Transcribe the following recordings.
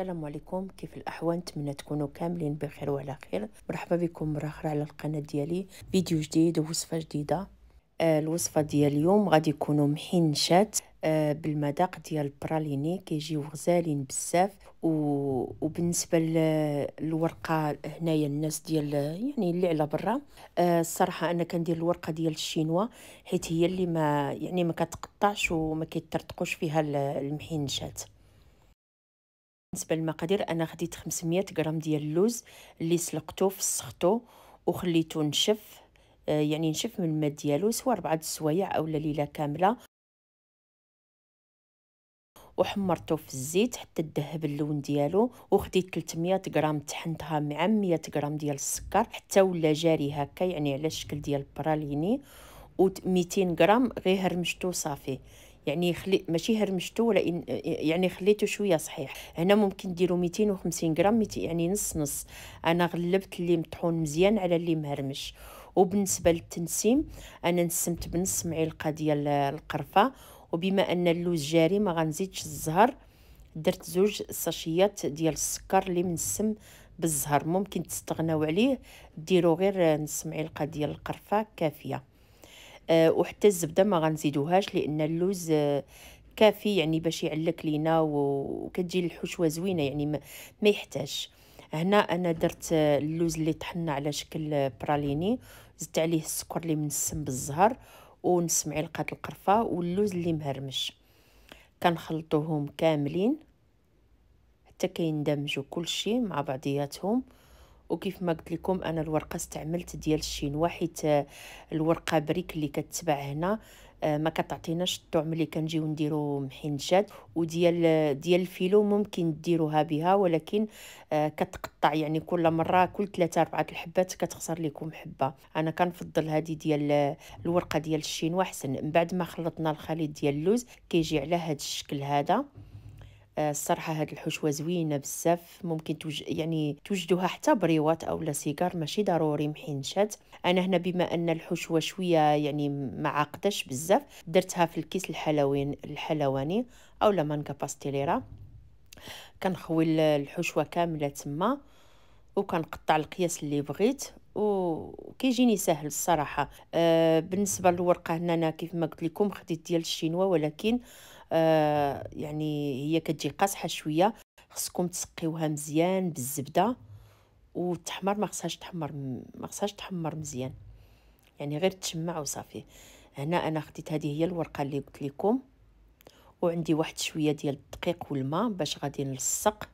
السلام عليكم كيف الاحوال نتمنى تكونوا كاملين بخير وعلى خير مرحبا بكم مره اخرى على القناه ديالي فيديو جديد ووصفه جديده آه الوصفه ديال اليوم غادي يكونوا محنشات آه بالمذاق ديال البراليني كيجيو غزالين بزاف و... وبالنسبه للورقه هنايا الناس ديال يعني اللي على برا آه الصراحه انا كندير الورقه ديال الشينوا حيت هي اللي ما يعني ما كتقطعش وما كيترتقوش فيها المحنشات بالنسبه للمقادير انا خديت 500 غرام ديال اللوز اللي سلقتو في السخطو وخليته نشف آه، يعني نشف من الماء ديالو سوا ربعة السوايع اولا ليله كامله وحمرتو في الزيت حتى ذهب اللون ديالو وخديت 300 غرام طحنتها مع 100 غرام ديال السكر حتى ولا جاري هكا يعني على الشكل ديال البراليني و 200 غرام غير هرمشتو صافي يعني خلي ماشي هرمشته ولا يعني خليته شويه صحيح هنا ممكن ديروا 250 غرام يعني نص نص انا غلبت اللي مطحون مزيان على اللي مهرمش وبالنسبه للتنسيم انا نسمت بنص معلقه ديال القرفه وبما ان اللوز جاري ما غنزيدش الزهر درت زوج ساشيات ديال السكر اللي منسم بالزهر ممكن تستغناو عليه ديروا غير نص معلقه ديال القرفه كافيه آه، وحتى الزبده ما غنزيدوهاش لان اللوز آه، كافي يعني باش يعلك لينا وكتجي الحشوه زوينه يعني ما يحتاج هنا انا درت آه، اللوز اللي طحنا على شكل براليني زدت عليه السكر اللي منسم بالزهر ونص معلقه القرفه واللوز اللي مهرمش كنخلطوهم كاملين حتى كيندمجوا كلشي مع بعضياتهم وكيف ما قلت لكم انا الورقه استعملت ديال الشينوا حيت آه، الورقه بريك اللي كتبع هنا آه، ما كتعطيناش الطعم اللي كنجيو نديرو محنجات وديال آه، ديال الفيلو ممكن ديروها بها ولكن كتقطع يعني كل مره كل ثلاثة اربعة الحبات كتخسر لكم حبه انا كنفضل هذه ديال الورقه ديال الشينوا احسن من بعد ما خلطنا الخليط ديال اللوز كيجي على هذا الشكل هذا الصراحه هاد الحشوه زوينه بزاف ممكن توج يعني توجدوها حتى بريوات او لا سيجار ماشي ضروري محنشات انا هنا بما ان الحشوه شويه يعني ما عاقدش بزاف درتها في الكيس الحلوين الحلواني او لا مانكا باستيليرا كنخوي الحشوه كامله تما وكنقطع القياس اللي بغيت وكيجيني سهل الصراحه أه بالنسبه للورقه هنا انا كيف ما قلت لكم خديت ديال الشينوا ولكن أه آه، يعني هي كتجي قاصحه شويه خصكم تسقيوها مزيان بالزبده وتحمر ما خصهاش تحمر ما خصهاش تحمر مزيان يعني غير تشمع وصافي هنا انا خديت هذه هي الورقه اللي قلت لكم وعندي واحد شويه ديال الدقيق والماء باش غادي نلصق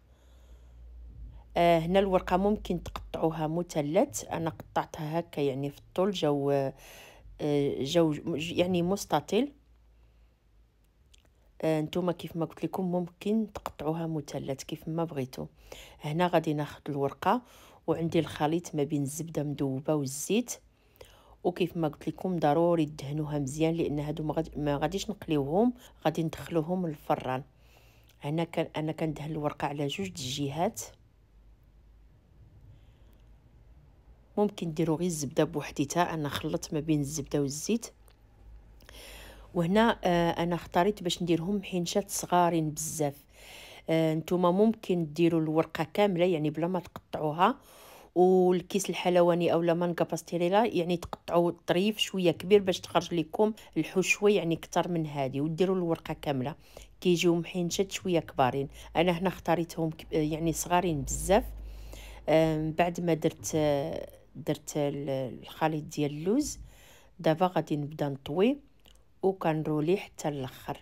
آه هنا الورقه ممكن تقطعوها مثلث انا قطعتها هكا يعني في الطول جاو آه جو يعني مستطيل آه، نتوما كيف ما قلت لكم ممكن تقطعوها مثلث كيف ما بغيتو هنا غادي ناخذ الورقه وعندي الخليط ما بين الزبده مذوبه والزيت وكيف ما قلت لكم ضروري تدهنوها مزيان لان هادو ما غاديش نقليوهم غادي ندخلوهم للفران هنا كان انا كندهن الورقه على جوج الجهات ممكن ديروا غير الزبده بوحديتها انا خلطت ما بين الزبده والزيت وهنا آه، انا اختاريت باش نديرهم حنشات صغارين بزاف آه، نتوما ممكن ديروا الورقه كامله يعني بلا ما تقطعوها والكيس الحلواني اولا مانكا باستيريلا يعني تقطعوا طريف شويه كبير باش تخرج لكم الحشوه يعني اكثر من هذه وديروا الورقه كامله كيجيو محينشات شويه كبارين انا هنا اختاريتهم يعني صغارين بزاف آه، بعد ما درت درت الخليط ديال اللوز دابا غادي نبدا نطوي وكنرولي حتى الاخر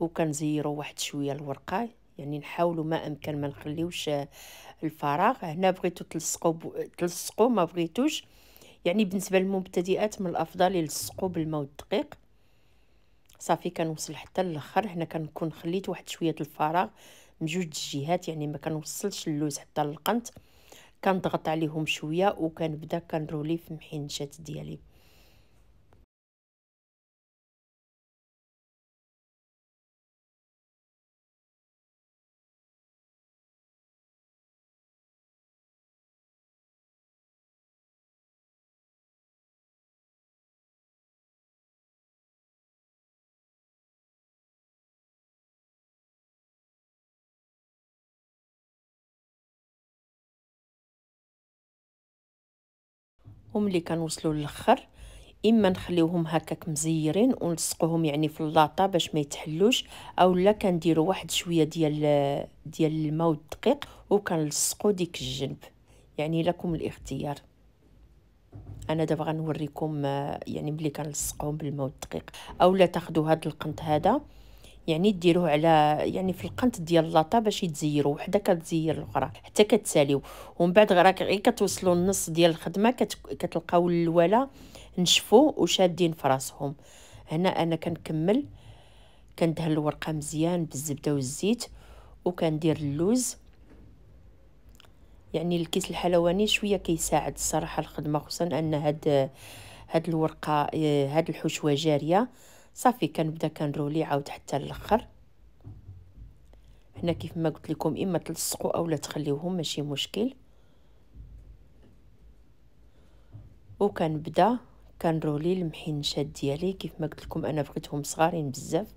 وكنزيرو واحد شويه الورقه يعني نحاولوا ما امكن ما نخليوش الفراغ هنا بغيتو تلصقوا ب... تلصقوا ما بغيتوش يعني بالنسبه للمبتدئات من الافضل يلصقوا بالماء الدقيق صافي كنوصل حتى الاخر هنا كنكون خليت واحد شويه الفراغ من جوج الجهات يعني ما كنوصلش اللوز حتى للقنت كنضغط عليهم شويه وكنبدا كنرولي في المحنشات ديالي وملي كنوصلوا للاخر اما نخليوهم هكاك مزيرين ونلصقوهم يعني في اللاطه باش ما يتحلوش اولا كنديروا واحد شويه ديال ديال الماء والدقيق وكنلصقوا ديك الجنب يعني لكم الاختيار انا دابا غنوريكم آه، يعني ملي كنلصقوهم بالماء والدقيق اولا تاخذوا هاد القنط هذا يعني ديروه على يعني في القنت ديال اللاطا باش يتزيروا وحده كتزير الاخرى حتى كتساليو ومن بعد غير كتوصلوا النص ديال الخدمه كت... كتلقاو الولا نشفوا وشادين في راسهم هنا انا كنكمل كندهن الورقه مزيان بالزبده والزيت وكندير اللوز يعني الكيس الحلواني شويه كيساعد الصراحه الخدمه خصوصا ان هاد هاد الورقه آه، هاد الحشوه جاريه صافي كنبدا كنرولي عاود حتى الاخر هنا كيف ما قلت لكم اما تلصقوا اولا تخليوهم ماشي مشكل وكنبدا كنرولي المحنشات ديالي كيف ما قلت لكم انا بغيتهم صغارين بزاف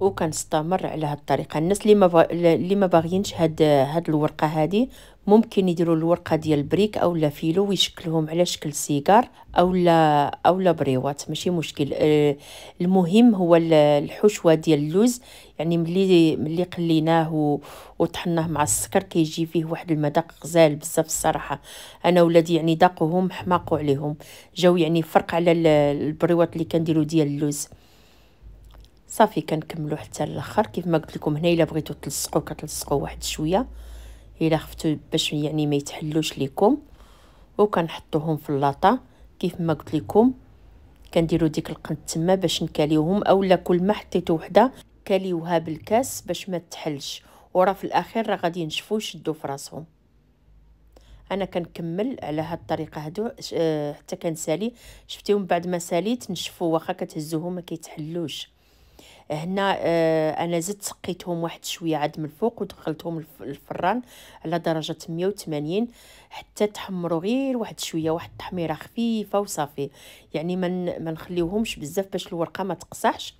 وكنستمر على هاد الطريقه الناس اللي ما اللي ما باغيينش هاد هاد الورقه هادي ممكن يديروا الورقه ديال بريك اولا فيلو ويشكلهم على شكل سيجار اولا اولا بريوات ماشي مشكل المهم هو الحشوه ديال اللوز يعني ملي ملي قليناه وطحناه مع السكر كيجي فيه واحد المذاق غزال بزاف الصراحه انا ولادي يعني داقوهم حماقوا عليهم جاو يعني فرق على البريوات اللي كنديروا ديال اللوز صافي كنكملو حتى الاخر كيف ما قلت لكم هنا الا بغيتو تلصقوا كتلصقوا واحد شويه الا خفتو باش يعني ما يتحلوش ليكم وكنحطوهم في اللاطا كيف ما قلت لكم كنديروا ديك القنت تما باش نكاليوهم اولا كل ما حطيتو وحده كاليوها بالكاس باش ما تحلش وراه في الاخير راه غادي ينشفوا يشدوا في راسهم انا كنكمل على هاد الطريقه هادو آه، حتى كنسالي شفتيهم بعد ما ساليت نشفوا واخا كتهزوهم ما كيتحلوش هنا آه، انا زدت سقيتهم واحد شويه عاد من الفوق ودخلتهم الفران على درجه 180 حتى تحمروا غير واحد شويه واحد التحميره خفيفه وصافي يعني ما نخليوهمش بزاف باش الورقه ما تقصحش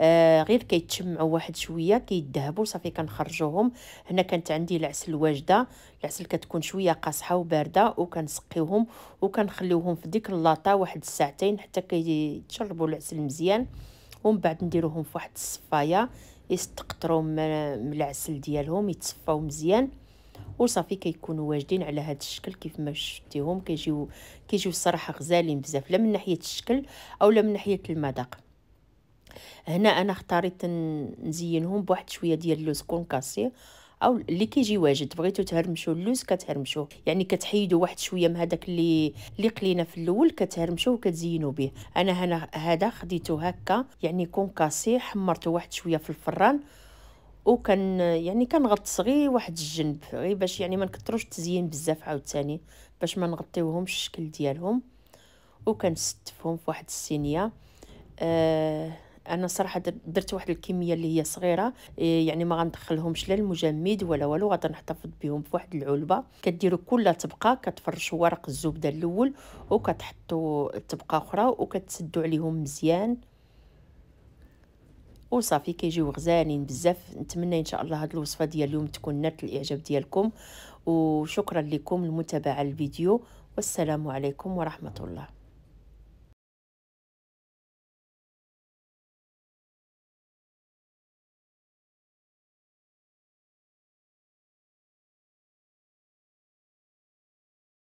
آه غير كيتشمعوا واحد شويه كيذهبوا صافي كنخرجوهم هنا كانت عندي العسل واجده العسل كتكون شويه قاصحه وبارده وكنسقيوهم وكنخليوهم في ديك اللاطه واحد الساعتين حتى كيتشربوا العسل مزيان ومن بعد نديروهم في واحد الصفايه يستقطروا من العسل ديالهم يتصفاو مزيان وصافي كيكونوا واجدين على هذا الشكل كيف ما شفتيهم كيجيو كيجيو الصراحه غزالين بزاف لا من ناحيه الشكل او لا من ناحيه المذاق هنا انا اختاريت نزينهم بواحد شويه ديال لوز كونكاسي او اللي كيجي واجد بغيتو تهرمشوا اللوز كتهرمشوه يعني كتحيدوا واحد شويه من هذاك اللي اللي قلينا في الاول كتهرمشوه وكتزينوا به انا هنا هذا خديته هكا يعني كونكاسي حمرته واحد شويه في الفران وكان يعني كنغطس غير واحد الجنب غير باش يعني ما نكثروش التزيين بزاف عاوتاني باش ما نغطيوهمش الشكل ديالهم وكنستفهم في واحد السينيه آه انا صراحه درت واحد الكميه اللي هي صغيره إيه، يعني ما غندخلهمش لا المجمد ولا والو غنحتفظ بهم في واحد العلبه كديروا كل طبقه كتفرشوا ورق الزبده الاول وكتحطوا طبقه اخرى وكتسدوا عليهم مزيان وصافي كيجيو غزالين بزاف نتمنى ان شاء الله هاد الوصفه ديال اليوم تكون نالت الاعجاب ديالكم وشكرا لكم المتابعه الفيديو والسلام عليكم ورحمه الله